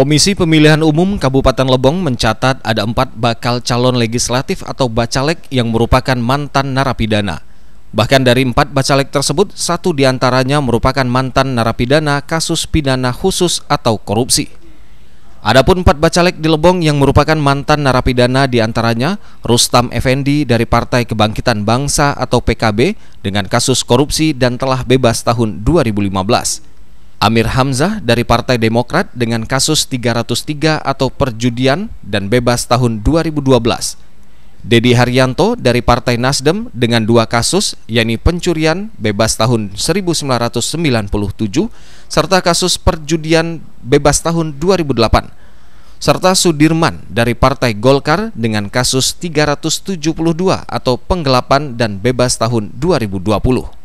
Komisi Pemilihan Umum Kabupaten Lebong mencatat ada empat bakal calon legislatif atau bacalek yang merupakan mantan narapidana. Bahkan dari empat bacalek tersebut, satu diantaranya merupakan mantan narapidana kasus pidana khusus atau korupsi. Adapun empat bacalek di Lebong yang merupakan mantan narapidana diantaranya Rustam Effendi dari Partai Kebangkitan Bangsa atau PKB dengan kasus korupsi dan telah bebas tahun 2015. Amir Hamzah dari Partai Demokrat dengan kasus 303 atau perjudian dan bebas tahun 2012. Dedi Haryanto dari Partai Nasdem dengan dua kasus yakni pencurian bebas tahun 1997 serta kasus perjudian bebas tahun 2008 serta Sudirman dari Partai Golkar dengan kasus 372 atau penggelapan dan bebas tahun 2020.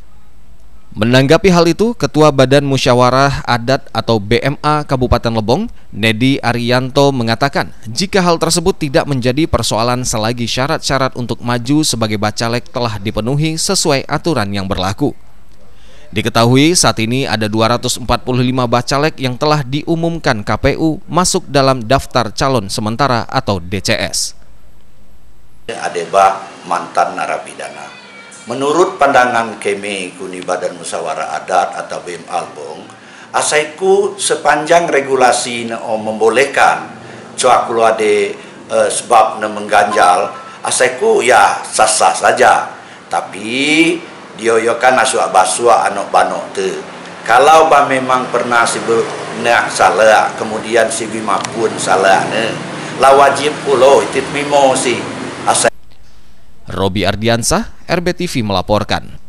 Menanggapi hal itu, Ketua Badan Musyawarah Adat atau BMA Kabupaten Lebong, Nedi Arianto mengatakan, jika hal tersebut tidak menjadi persoalan selagi syarat-syarat untuk maju sebagai bacalek telah dipenuhi sesuai aturan yang berlaku. Diketahui saat ini ada 245 bacalek yang telah diumumkan KPU masuk dalam daftar calon sementara atau DCS. Adeba mantan narapidana Menurut pandangan Keme Kuni Badan Musyawarah Adat atau BEM Albong, asaiku sepanjang regulasi oh, membolehkan cuak luade eh, sebab ne mengganjal, asaiku ya sah-sah saja. Tapi dioyokan asua basua anak banok te. Kalau ba memang pernah si nak salah kemudian si bima pun salah ne. La wajib ulo itit mimo si. Robi Ardiansah RBTV melaporkan.